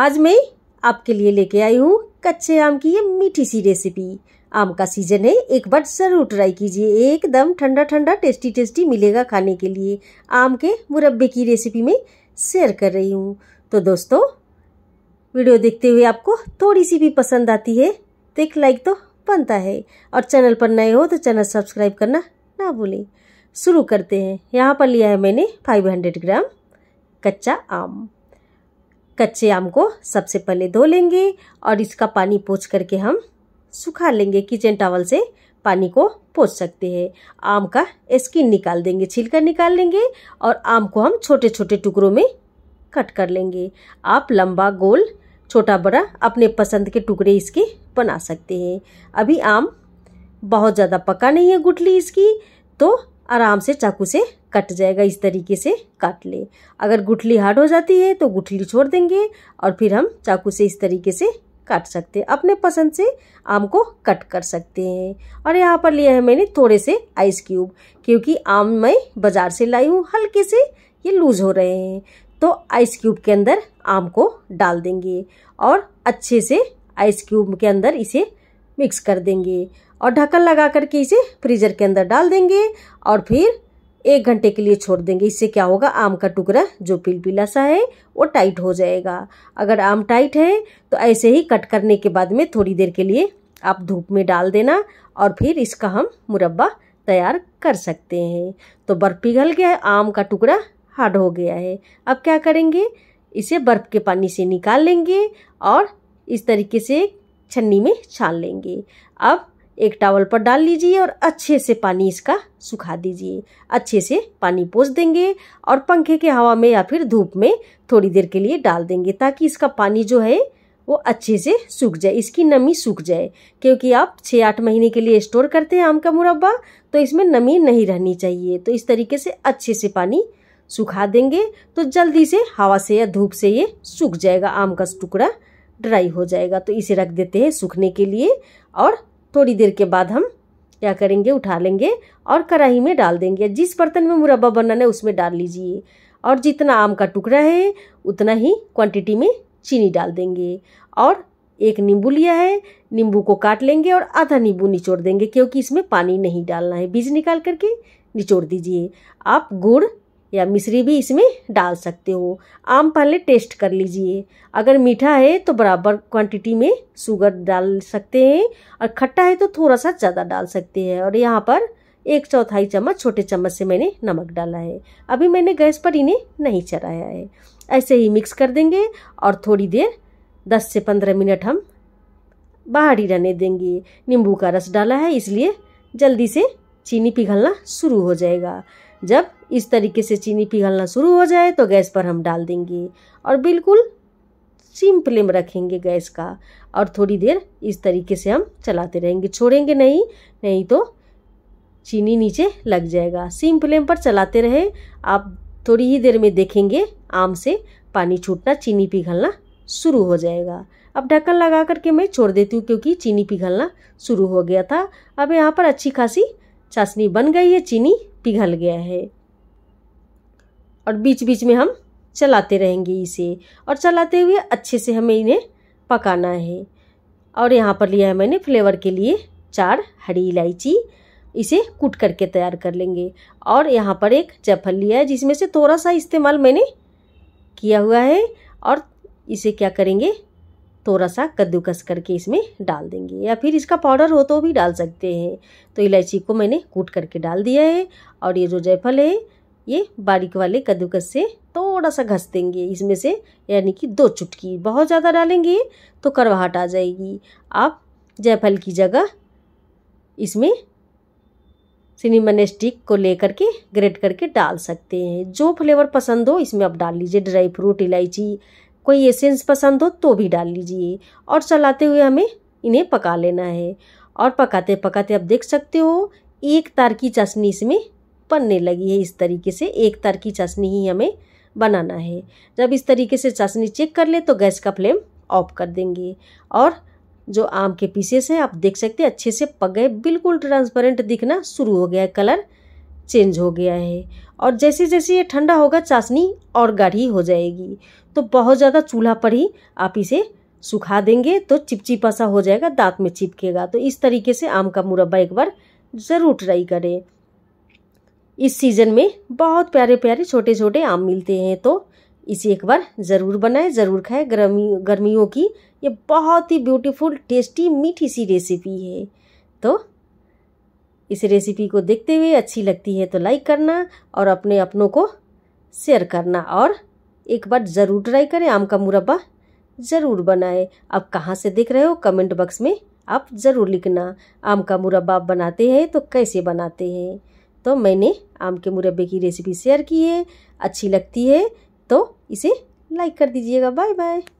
आज मैं आपके लिए लेके आई हूँ कच्चे आम की ये मीठी सी रेसिपी आम का सीजन है एक बार ज़रूर ट्राई कीजिए एकदम ठंडा ठंडा टेस्टी टेस्टी मिलेगा खाने के लिए आम के मुरब्बे की रेसिपी में शेयर कर रही हूँ तो दोस्तों वीडियो देखते हुए आपको थोड़ी सी भी पसंद आती है तो एक लाइक तो बनता है और चैनल पर नए हो तो चैनल सब्सक्राइब करना ना भूलें शुरू करते हैं यहाँ पर लिया है मैंने 500 ग्राम कच्चा आम कच्चे आम को सबसे पहले धो लेंगे और इसका पानी पोछ करके हम सुखा लेंगे किचन टावल से पानी को पोछ सकते हैं आम का स्किन निकाल देंगे छिलकर निकाल लेंगे और आम को हम छोटे छोटे टुकड़ों में कट कर लेंगे आप लंबा गोल छोटा बड़ा अपने पसंद के टुकड़े इसके बना सकते हैं अभी आम बहुत ज़्यादा पका नहीं है गुटली इसकी तो आराम से चाकू से कट जाएगा इस तरीके से काट ले अगर गुठली हार्ड हो जाती है तो गुठली छोड़ देंगे और फिर हम चाकू से इस तरीके से काट सकते हैं अपने पसंद से आम को कट कर सकते हैं और यहाँ पर लिया है मैंने थोड़े से आइस क्यूब क्योंकि आम मैं बाज़ार से लाई हूँ हल्के से ये लूज हो रहे हैं तो आइस क्यूब के अंदर आम को डाल देंगे और अच्छे से आइस क्यूब के अंदर इसे मिक्स कर देंगे और ढक्कन लगा करके इसे फ्रीज़र के अंदर डाल देंगे और फिर एक घंटे के लिए छोड़ देंगे इससे क्या होगा आम का टुकड़ा जो पिलपिला सा है वो टाइट हो जाएगा अगर आम टाइट है तो ऐसे ही कट करने के बाद में थोड़ी देर के लिए आप धूप में डाल देना और फिर इसका हम मुरब्बा तैयार कर सकते हैं तो बर्फ़ पिघल गया है आम का टुकड़ा हार्ड हो गया है अब क्या करेंगे इसे बर्फ़ के पानी से निकाल लेंगे और इस तरीके से छन्नी में छान लेंगे अब एक टावल पर डाल लीजिए और अच्छे से पानी इसका सुखा दीजिए अच्छे से पानी पोस देंगे और पंखे के हवा में या फिर धूप में थोड़ी देर के लिए डाल देंगे ताकि इसका पानी जो है वो अच्छे से सूख जाए इसकी नमी सूख जाए क्योंकि आप छः आठ महीने के लिए स्टोर करते हैं आम का मुरब्बा तो इसमें नमी नहीं रहनी चाहिए तो इस तरीके से अच्छे से पानी सुखा देंगे तो जल्दी से हवा से या धूप से ये सूख जाएगा आम का टुकड़ा ड्राई हो जाएगा तो इसे रख देते हैं सूखने के लिए और थोड़ी देर के बाद हम क्या करेंगे उठा लेंगे और कढ़ाई में डाल देंगे जिस बर्तन में मुरब्बा बनना है उसमें डाल लीजिए और जितना आम का टुकड़ा है उतना ही क्वांटिटी में चीनी डाल देंगे और एक नींबू लिया है नींबू को काट लेंगे और आधा नींबू निचोड़ देंगे क्योंकि इसमें पानी नहीं डालना है बीज निकाल करके निचोड़ दीजिए आप गुड़ या मिश्री भी इसमें डाल सकते हो आम पहले टेस्ट कर लीजिए अगर मीठा है तो बराबर क्वांटिटी में शुगर डाल सकते हैं और खट्टा है तो थोड़ा सा ज़्यादा डाल सकते हैं और यहाँ पर एक चौथाई चम्मच छोटे चम्मच से मैंने नमक डाला है अभी मैंने गैस पर इन्हें नहीं चढ़ाया है ऐसे ही मिक्स कर देंगे और थोड़ी देर दस से पंद्रह मिनट हम बाहर ही रहने देंगे नींबू का रस डाला है इसलिए जल्दी से चीनी पिघलना शुरू हो जाएगा जब इस तरीके से चीनी पिघलना शुरू हो जाए तो गैस पर हम डाल देंगे और बिल्कुल सिम फ्लेम रखेंगे गैस का और थोड़ी देर इस तरीके से हम चलाते रहेंगे छोड़ेंगे नहीं नहीं तो चीनी नीचे लग जाएगा सिम फ्लेम पर चलाते रहे आप थोड़ी ही देर में देखेंगे आम से पानी छूटना चीनी पिघलना शुरू हो जाएगा अब ढक्कन लगा करके मैं छोड़ देती हूँ क्योंकि चीनी पिघलना शुरू हो गया था अब यहाँ पर अच्छी खासी चाशनी बन गई है चीनी पिघल गया है और बीच बीच में हम चलाते रहेंगे इसे और चलाते हुए अच्छे से हमें इन्हें पकाना है और यहाँ पर लिया है मैंने फ्लेवर के लिए चार हरी इलायची इसे कूट करके तैयार कर लेंगे और यहाँ पर एक जफल लिया है जिसमें से थोड़ा सा इस्तेमाल मैंने किया हुआ है और इसे क्या करेंगे थोड़ा सा कद्दूकस करके इसमें डाल देंगे या फिर इसका पाउडर हो तो भी डाल सकते हैं तो इलायची को मैंने कूट करके डाल दिया है और ये जो जयफल है ये बारीक वाले कद्दूकस से थोड़ा सा घस देंगे इसमें से यानी कि दो चुटकी बहुत ज़्यादा डालेंगे तो करवाहट आ जाएगी आप जयफल की जगह इसमें सिनेमन स्टिक को लेकर के ग्रेट करके डाल सकते हैं जो फ्लेवर पसंद हो इसमें आप डाल लीजिए ड्राई फ्रूट इलायची कोई एसेंस पसंद हो तो भी डाल लीजिए और चलाते हुए हमें इन्हें पका लेना है और पकाते पकाते आप देख सकते हो एक तार की चाशनी इसमें बनने लगी है इस तरीके से एक तार की चाशनी ही हमें बनाना है जब इस तरीके से चाशनी चेक कर ले तो गैस का फ्लेम ऑफ कर देंगे और जो आम के पीसेस हैं आप देख सकते हैं अच्छे से पक गए बिल्कुल ट्रांसपेरेंट दिखना शुरू हो गया है कलर चेंज हो गया है और जैसे जैसे ये ठंडा होगा चाशनी और गाढ़ी हो जाएगी तो बहुत ज़्यादा चूल्हा पर ही आप इसे सुखा देंगे तो चिपचिपा सा हो जाएगा दांत में चिपकेगा तो इस तरीके से आम का मुरब्बा एक बार ज़रूर ट्राई करें इस सीज़न में बहुत प्यारे प्यारे छोटे छोटे आम मिलते हैं तो इसे एक बार ज़रूर बनाएं ज़रूर खाएं गर्मी गर्मियों की ये बहुत ही ब्यूटीफुल टेस्टी मीठी सी रेसिपी है तो इस रेसिपी को देखते हुए अच्छी लगती है तो लाइक करना और अपने अपनों को शेयर करना और एक बार ज़रूर ट्राई करें आम का मुरब्बा ज़रूर बनाएं आप कहाँ से देख रहे हो कमेंट बॉक्स में आप ज़रूर लिखना आम का मुरब्बा आप बनाते हैं तो कैसे बनाते हैं तो मैंने आम के मुरब्बे की रेसिपी शेयर की है अच्छी लगती है तो इसे लाइक कर दीजिएगा बाय बाय